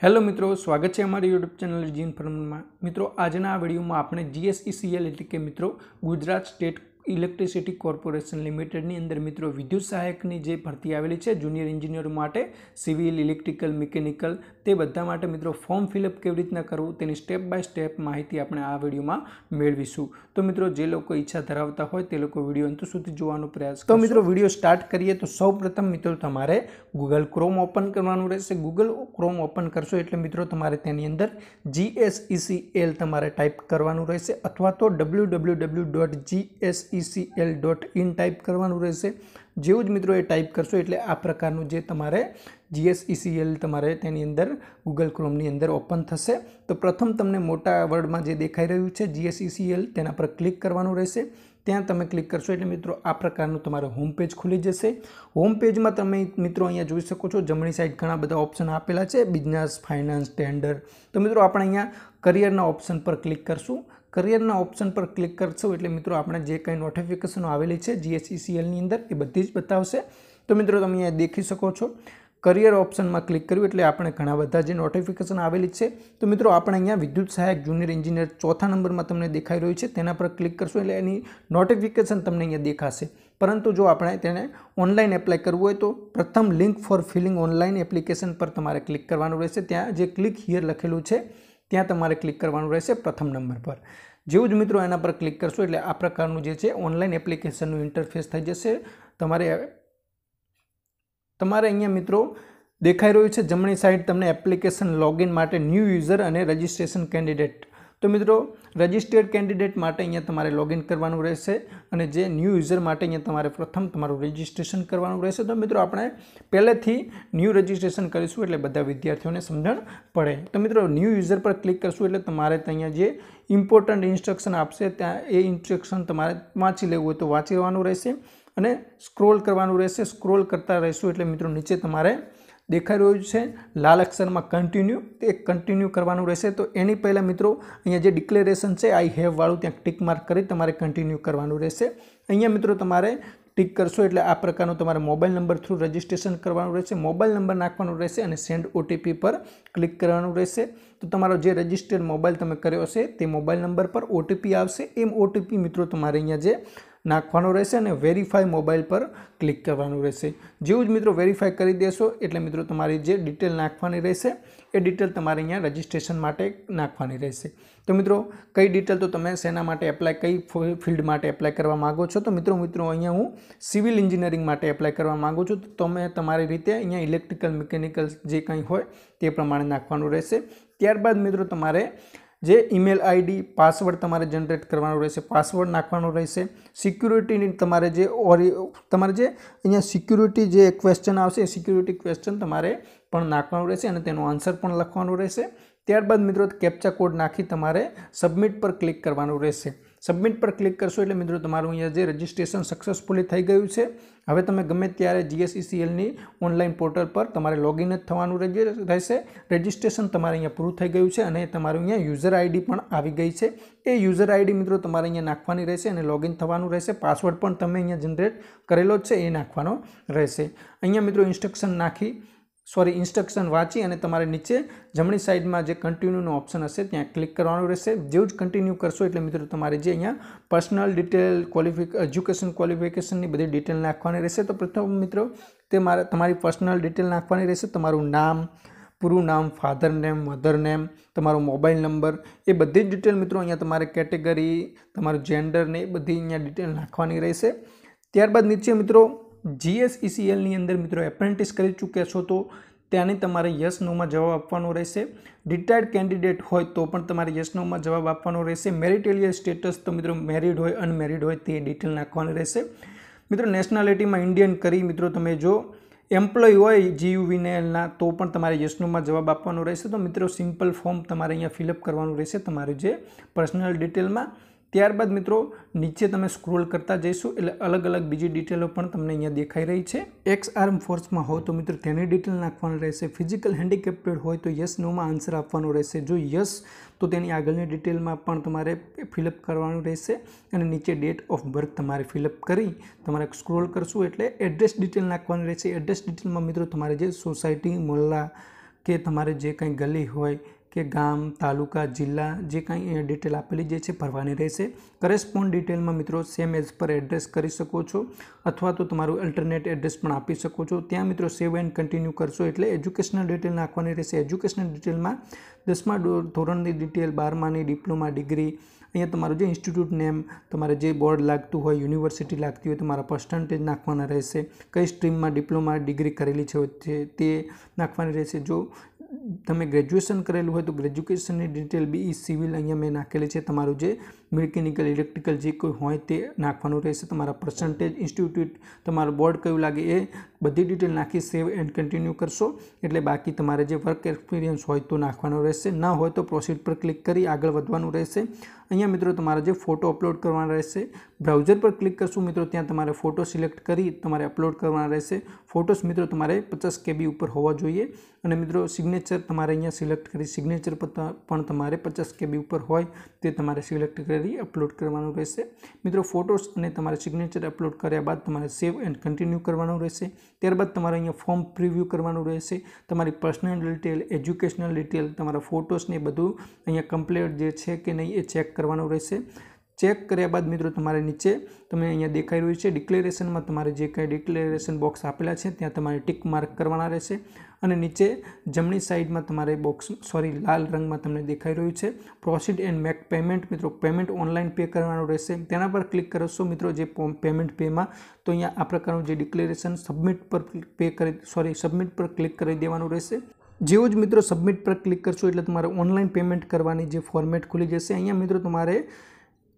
hello મિત્રો સ્વાગત છે અમારી યુટ્યુબ ચેનલ જીન ફર્મમાં મિત્રો આજના આ વિડીયોમાં આપણે જીએસઈસીએલ e એટલે કે મિત્રો ગુજરાત સ્ટેટ ઇલેક્ટ્રિસિટી કોર્પોરેશન લિમિટેડની અંદર મિત્રો વિદ્યુત સહાયકની જે ભરતી આવેલી છે જુનિયર એન્જિનિયર માટે સિવિલ ઇલેક્ટ્રિકલ મિકેનિકલ તે બધા માટે મિત્રો ફોર્મ ફિલઅપ કેવી રીતના કરવું તેની સ્ટેપ બાય સ્ટેપ માહિતી આપણે આ વિડીયોમાં મેળવીશું તો મિત્રો જે લોકો ઈચ્છા ધરાવતા હોય તે લોકો વિડીયો અંત સુધી જોવાનો પ્રયાસ તો મિત્રો વિડીયો સ્ટાર્ટ કરીએ તો સૌપ્રથમ મિત્રો તમારે ગૂગલ ક્રોમ ઓપન કરવાનું રહેશે ગૂગલ ક્રોમ ઓપન કરશો એટલે મિત્રો તમારે તેની અંદર જીએસઈસીએલ e તમારે ટાઈપ કરવાનું રહેશે અથવા તો W W W dot GSE SECL dot in type કરવાનું રહેશે જેવું જ મિત્રો એ ટાઈપ કરશો એટલે આ પ્રકારનું જે તમારે જીએસઈસીએલ તમારે તેની અંદર ગૂગલ ક્રોમની અંદર ઓપન થશે તો પ્રથમ તમને મોટા વર્ડમાં જે દેખાઈ રહ્યું છે જીએસઈસીએલ તેના પર ક્લિક કરવાનું રહેશે ત્યાં તમે ક્લિક કરશો એટલે મિત્રો આ પ્રકારનું તમારે હોમ પેજ ખુલી જશે હોમ પેજમાં તમે મિત્રો અહીંયા જોઈ શકો છો જમણી સાઈડ ઘણા બધા ઓપ્શન આપેલા છે બિઝનેસ ફાઇનાન્સ ટેન્ડર તો મિત્રો આપણે અહીંયા કરિયરના ઓપ્શન પર ક્લિક કરશું કરિયરના ઓપ્શન પર ક્લિક કરશો એટલે મિત્રો આપણે જે કંઈ નોટિફિકેશનો આવેલી છે જીએસઈસીએલની e અંદર એ બધી જ બતાવશે તો મિત્રો તમે અહીંયા દેખી શકો છો કરિયર ઓપ્શનમાં ક્લિક કર્યું એટલે આપણે ઘણા બધા જે નોટિફિકેશન આવેલી છે તો મિત્રો આપણે અહીંયા વિદ્યુત સહાયક જુનિયર એન્જિનિયર ચોથા નંબરમાં તમને દેખાઈ રહ્યું છે તેના પર ક્લિક કરશો એટલે એની નોટિફિકેશન તમને અહીંયા દેખાશે પરંતુ જો આપણે તેને ઓનલાઈન એપ્લાય કરવું હોય તો પ્રથમ link for filling online application પર તમારે ક્લિક કરવાનું રહેશે ત્યાં જે ક્લિક હિયર લખેલું છે ત્યાં તમારે ક્લિક કરવાનું રહેશે પ્રથમ નંબર પર જેવું જ મિત્રો એના પર ક્લિક કરશો એટલે આ પ્રકારનું જે છે ઓનલાઈન એપ્લિકેશનનું ઇન્ટરફેસ થઈ જશે તમારે તમારે અહીંયા મિત્રો દેખાઈ રહ્યું છે જમણી સાઈડ તમને એપ્લિકેશન લોગિન માટે ન્યૂ યુઝર અને રજિસ્ટ્રેશન કેન્ડિડેટ તો મિત્રો રજિસ્ટર્ડ કેન્ડિડેટ માટે અહીંયા તમારે લોગિન કરવાનું રહેશે અને જે ન્યૂ યુઝર માટે અહીંયા તમારે પ્રથમ તમારું રજિસ્ટ્રેશન કરવાનું રહેશે તો મિત્રો આપણે પહેલેથી ન્યૂ રજિસ્ટ્રેશન કરીશું એટલે બધા વિદ્યાર્થીઓને સમજણ પડે તો મિત્રો ન્યૂ યુઝર પર ક્લિક કરશું એટલે તમારે અહીંયા જે ઇમ્પોર્ટન્ટ ઇન્સ્ટ્રક્શન આપશે ત્યાં એ ઇન્સ્ટ્રક્શન તમારે વાંચી લેવું હોય તો વાંચી લેવાનું રહેશે અને સ્ક્રોલ કરવાનું રહેશે સ્ક્રોલ કરતા રહીશું એટલે મિત્રો નીચે તમારે દેખાઈ રહ્યું છે લાલ અક્ષરમાં કન્ટિન્યુ એ કન્ટિન્યુ કરવાનું રહેશે તો એની પહેલાં મિત્રો અહીંયા જે ડિક્લેરેશન છે આઈ હેવવાળું ત્યાં ટિક માર્ક કરી તમારે કન્ટિન્યુ કરવાનું રહેશે અહીંયા મિત્રો તમારે ટિક કરશો એટલે આ પ્રકારનો તમારે મોબાઈલ નંબર થ્રુ રજિસ્ટ્રેશન કરવાનું રહેશે મોબાઈલ નંબર નાખવાનો રહેશે અને સેન્ડ ઓટીપી પર ક્લિક કરવાનું રહેશે તો તમારો જે રજિસ્ટર્ડ મોબાઈલ તમે કર્યો હશે તે મોબાઈલ નંબર પર ઓટીપી આવશે એમ ઓટીપી મિત્રો તમારે અહીંયા જે નાખવાનો રહેશે અને વેરીફાઈ મોબાઈલ પર ક્લિક કરવાનું રહેશે જેવું જ મિત્રો વેરીફાઈ કરી દેશો એટલે મિત્રો તમારી જે ડિટેલ નાખવાની રહેશે એ ડિટેલ તમારે અહીંયા રજિસ્ટ્રેશન માટે નાખવાની રહેશે તો મિત્રો કઈ ડિટેલ તો તમે શેના માટે એપ્લાય કઈ ફિલ્ડ માટે એપ્લાય કરવા માગો છો તો મિત્રો મિત્રો અહીંયા હું સિવિલ એન્જિનિયરિંગ માટે એપ્લાય કરવા માગું છું તો તમે તમારી રીતે અહીંયા ઇલેક્ટ્રિકલ મિકેનિકલ જે કંઈ હોય તે પ્રમાણે નાખવાનું રહેશે ત્યારબાદ મિત્રો તમારે જે ઈમેલ આઈડી પાસવર્ડ તમારે જનરેટ કરવાનો રહેશે પાસવર્ડ નાખવાનો રહેશે સિક્યુરિટીની તમારે જે ઓરી તમારે જે અહીંયા સિક્યુરિટી જે ક્વેશ્ચન આવશે એ સિક્યુરિટી ક્વેશ્ચન તમારે પણ નાખવાનું રહેશે અને તેનો આન્સર પણ લખવાનો રહેશે ત્યારબાદ મિત્રો કેપ્ચા કોડ નાખી તમારે સબમિટ પર ક્લિક કરવાનું રહેશે સબમિટ પર ક્લિક કરશો એટલે મિત્રો તમારું અહીંયા જે રજિસ્ટ્રેશન સક્સેસફુલી થઈ ગયું છે હવે તમે ગમે ત્યારે જીએસસીસીએલની ઓનલાઈન પોર્ટલ પર તમારે લોગિન જ થવાનું રહેશે રજિસ્ટ્રેશન તમારે અહીંયા પૂરું થઈ ગયું છે અને તમારું અહીંયા યુઝર આઈડી પણ આવી ગઈ છે એ યુઝર આઈડી મિત્રો તમારે અહીંયા નાખવાની રહેશે અને લોગિન થવાનું રહેશે પાસવર્ડ પણ તમે અહીંયા જનરેટ કરેલો જ છે એ નાખવાનો રહેશે અહીંયા મિત્રો ઇન્સ્ટ્રક્શન નાખી સોરી ઇન્સ્ટ્રક્શન વાંચી અને તમારે નીચે જમણી સાઈડમાં જે કન્ટિન્યુનો ઓપ્શન હશે ત્યાં ક્લિક કરવાનું રહેશે જેવું જ કન્ટિન્યુ કરશો એટલે મિત્રો તમારે જે અહીંયા પર્સનલ ડિટેલ ક્વોલિફિક એજ્યુકેશન ક્વોલિફિકેશનની બધી ડિટેલ નાખવાની રહેશે તો પ્રથમ મિત્રો તે મારે તમારી પર્સનલ ડિટેલ નાખવાની રહેશે તમારું નામ પૂરું નામ ફાધર નેમ મધર નેમ તમારો મોબાઈલ નંબર એ બધી જ ડિટેલ મિત્રો અહીંયા તમારે કેટેગરી તમારું જેન્ડર ને એ બધી અહીંયા ડિટેલ નાખવાની રહેશે ત્યારબાદ નીચે મિત્રો જીએસઈસીએલની e અંદર મિત્રો એપ્રેન્ટિસ કરી ચૂક્યા છો તો ત્યાંની તમારે યસ નોમાં જવાબ આપવાનો રહેશે રિટાયર્ડ કેન્ડિડેટ હોય તો પણ તમારે યસ નોમાં જવાબ આપવાનો રહેશે મેરિટેલિયલ સ્ટેટસ તો મિત્રો મેરિડ હોય અનમેરિડ હોય તે ડિટેલ નાખવાની રહેશે મિત્રો નેશનાલિટીમાં ઇન્ડિયન કરી મિત્રો તમે જો એમ્પ્લોય હોય જીયુવીનેલના તો પણ તમારે યશનોમાં જવાબ આપવાનો રહેશે તો મિત્રો સિમ્પલ ફોર્મ તમારે અહીંયા ફિલઅપ કરવાનું રહેશે તમારું જે પર્સનલ ડિટેલમાં ત્યારબાદ મિત્રો નીચે તમે સ્ક્રોલ કરતા જઈશું એટલે અલગ અલગ બીજી ડિટેલો પણ તમને અહીંયા દેખાઈ રહી છે એક્સ આર્મ ફોર્સમાં હોય તો મિત્રો તેની ડિટેલ નાખવાનું રહેશે ફિઝિકલ હેન્ડીકેપ્ટેડ હોય તો યસ નોમાં આન્સર આપવાનો રહેશે જો યસ તો તેની આગળની ડિટેલમાં પણ તમારે ફિલઅપ કરવાનું રહેશે અને નીચે ડેટ ઓફ બર્થ તમારે ફિલઅપ કરી તમારે સ્ક્રોલ કરશું એટલે એડ્રેસ ડિટેલ નાખવાની રહેશે એડ્રેસ ડિટેલમાં મિત્રો તમારે જે સોસાયટી મોલ્લા કે તમારે જે કંઈ ગલી હોય કે ગામ તાલુકા જિલ્લા જે કાંઈ ડિટેલ આપેલી જે છે ભરવાની રહેશે કરેસ્પોન્ડ ડિટેલમાં મિત્રો સેમ એઝ પર એડ્રેસ કરી શકો છો અથવા તો તમારું અલ્ટરનેટ એડ્રેસ પણ આપી શકો છો ત્યાં મિત્રો સેવ એન્ડ કન્ટિન્યુ કરશો એટલે એજ્યુકેશનલ ડિટેલ નાખવાની રહેશે એજ્યુકેશનલ ડિટેલમાં દસમા ધોરણની ડિટેલ બારમાની ડિપ્લોમા ડિગ્રી અહીંયા તમારું જે ઇન્સ્ટિટ્યૂટ નેમ તમારે જે બોર્ડ લાગતું હોય યુનિવર્સિટી લાગતી હોય તમારા પર્સન્ટેજ નાખવાના રહેશે કઈ સ્ટ્રીમમાં ડિપ્લોમા ડિગ્રી કરેલી છે તે નાખવાની રહેશે જો તમે ગ્રેજ્યુએશન કરેલું હોય તો ગ્રેજ્યુકેશનની ડિટેલ બી સિવિલ અહીંયા મેં નાખેલી છે તમારું જે મિકેનિકલ ઇલેક્ટ્રિકલ જે કોઈ હોય તે નાખવાનું રહેશે તમારા પર્સન્ટેજ ઇન્સ્ટિટ્યૂટ તમારું બોર્ડ કયું લાગે એ બધી ડિટેલ નાખી સેવ એન્ડ કન્ટિન્યુ કરશો એટલે બાકી તમારે જે વર્ક એક્સપિરિયન્સ હોય તો નાખવાનો રહેશે ના હોય તો પ્રોસીડ પર ક્લિક કરી આગળ વધવાનું રહેશે અહીંયા મિત્રો તમારે જે ફોટો અપલોડ કરવાનો રહેશે બ્રાઉઝર પર ક્લિક કરશું મિત્રો ત્યાં તમારે ફોટો સિલેક્ટ કરી તમારે અપલોડ કરવાના રહેશે ફોટોસ મિત્રો તમારે પચાસ કેબી ઉપર હોવા જોઈએ અને મિત્રો સિગ્નેચર તમારે અહીંયા સિલેક્ટ કરી સિગ્નેચર પણ તમારે પચાસ કેબી ઉપર હોય તે તમારે સિલેક્ટ કરી ટેમ્પરરી અપલોડ કરવાનું રહેશે મિત્રો ફોટોસ અને તમારા સિગ્નેચર અપલોડ કર્યા બાદ તમારે સેવ એન્ડ કન્ટિન્યુ કરવાનું રહેશે ત્યારબાદ તમારે અહીંયા ફોર્મ પ્રિવ્યૂ કરવાનું રહેશે તમારી પર્સનલ ડિટેલ એજ્યુકેશનલ ડિટેલ તમારા ફોટોસને બધું અહીંયા કમ્પ્લેટ જે છે કે નહીં એ ચેક કરવાનું રહેશે ચેક કર્યા બાદ મિત્રો તમારે નીચે તમે અહીંયા દેખાઈ રહ્યું છે ડિક્લેરેશનમાં તમારે જે કંઈ ડિક્લેરેશન બોક્સ આપેલા છે ત્યાં તમારે ટિક માર્ક કરવાના રહેશે અને નીચે જમણી સાઈડમાં તમારે બોક્સ સોરી લાલ રંગમાં તમને દેખાઈ રહ્યું છે પ્રોસીડ એન્ડ મેક પેમેન્ટ મિત્રો પેમેન્ટ ઓનલાઈન પે કરવાનું રહેશે તેના પર ક્લિક કરશો મિત્રો જે પેમેન્ટ પેમાં તો અહીંયા આ પ્રકારનું જે ડિક્લેરેશન સબમિટ પર પે કરી સોરી સબમિટ પર ક્લિક કરી દેવાનું રહેશે જેવું જ મિત્રો સબમિટ પર ક્લિક કરશો એટલે તમારે ઓનલાઈન પેમેન્ટ કરવાની જે ફોર્મેટ ખુલી જશે અહીંયા મિત્રો તમારે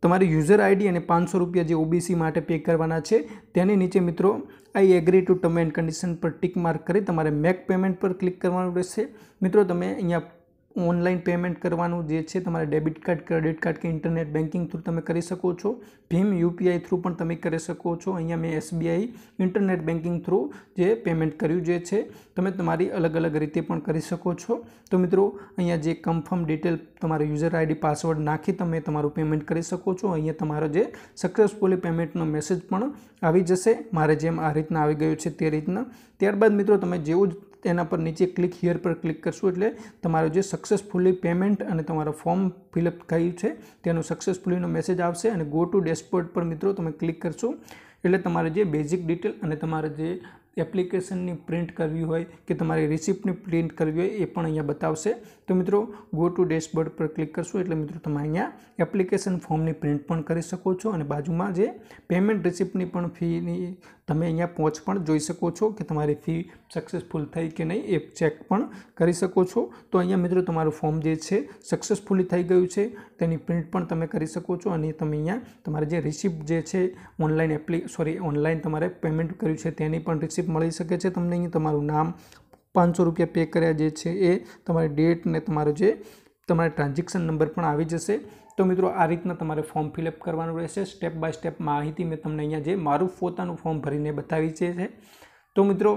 તમારી યુઝર આઈડી અને પાંચસો રૂપિયા જે ઓબીસી માટે પે કરવાના છે તેની નીચે મિત્રો I agree to term and condition પર ટિક માર્ક કરી તમારે મેક પેમેન્ટ પર ક્લિક કરવાનું રહેશે મિત્રો તમે અહીંયા ઓનલાઈન પેમેન્ટ કરવાનું જે છે તમારે ડેબિટ કાર્ડ ક્રેડિટ કાર્ડ કે ઇન્ટરનેટ બેન્કિંગ થ્રુ તમે કરી શકો છો ભીમ યુપીઆઈ થ્રુ પણ તમે કરી શકો છો અહીંયા મેં એસબીઆઈ ઇન્ટરનેટ બેન્કિંગ થ્રુ જે પેમેન્ટ કર્યું જે છે તમે તમારી અલગ અલગ રીતે પણ કરી શકો છો તો મિત્રો અહીંયા જે કન્ફર્મ ડિટેલ તમારો યુઝર આઈડી પાસવર્ડ નાખી તમે તમારું પેમેન્ટ કરી શકો છો અહીંયા તમારો જે સક્સેસફુલી પેમેન્ટનો મેસેજ પણ આવી જશે મારે જેમ આ રીતના આવી ગયું છે તે રીતના ત્યારબાદ મિત્રો તમે જેવું જ તેના પર નીચે ક્લિક હિયર પર ક્લિક કરશું એટલે તમારું જે સક્સેસફુલી પેમેન્ટ અને તમારો ફોર્મ ફિલઅપ થયું છે તેનો સક્સેસફુલીનો મેસેજ આવશે અને ગો ટુ ડેશબોર્ડ પર મિત્રો તમે ક્લિક કરશો એટલે તમારે જે બેઝિક ડિટેલ અને તમારે જે એપ્લિકેશનની પ્રિન્ટ કરવી હોય કે તમારી રિસિપ્ટની પ્રિન્ટ કરવી હોય એ પણ અહીંયા બતાવશે તો મિત્રો ગો ટુ ડેશબોર્ડ પર ક્લિક કરશો એટલે મિત્રો તમે અહીંયા એપ્લિકેશન ફોર્મની પ્રિન્ટ પણ કરી શકો છો અને બાજુમાં જે પેમેન્ટ રિસિપ્ટની પણ ફીની તમે અહીંયા પહોંચ પણ જોઈ શકો છો કે તમારી ફી સક્સેસફુલ થઈ કે નહીં એ ચેક પણ કરી શકો છો તો અહીંયા મિત્રો તમારું ફોર્મ જે છે સક્સેસફુલી થઈ ગયું છે તેની પ્રિન્ટ પણ તમે કરી શકો છો અને તમે અહીંયા તમારે જે રિસિપ્ટ જે છે ઓનલાઈન એપ્લિ સોરી ઓનલાઈન તમારે પેમેન્ટ કર્યું છે તેની પણ રિસિપ્ટ મળી શકે છે તમને અહીંયા તમારું નામ પાંચસો રૂપિયા પે કર્યા જે છે એ તમારી ડેટ ને તમારો જે તમારા ટ્રાન્ઝેક્શન નંબર પણ આવી જશે તો મિત્રો આ રીતના તમારે ફોર્મ ફિલઅપ કરવાનું રહેશે સ્ટેપ બાય સ્ટેપ માહિતી મેં તમને અહીંયા જે મારું પોતાનું ફોર્મ ભરીને બતાવી છે તો મિત્રો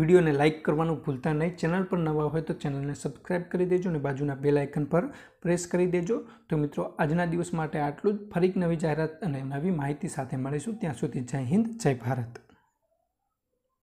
વિડીયોને લાઇક કરવાનું ભૂલતા નહીં ચેનલ પર નવા હોય તો ચેનલને સબસ્ક્રાઇબ કરી દેજો અને બાજુના બેલ આઇકન પર પ્રેસ કરી દેજો તો મિત્રો આજના દિવસ માટે આટલું જ ફરીક નવી જાહેરાત અને નવી માહિતી સાથે મળીશું ત્યાં સુધી જય હિન્દ જય ભારત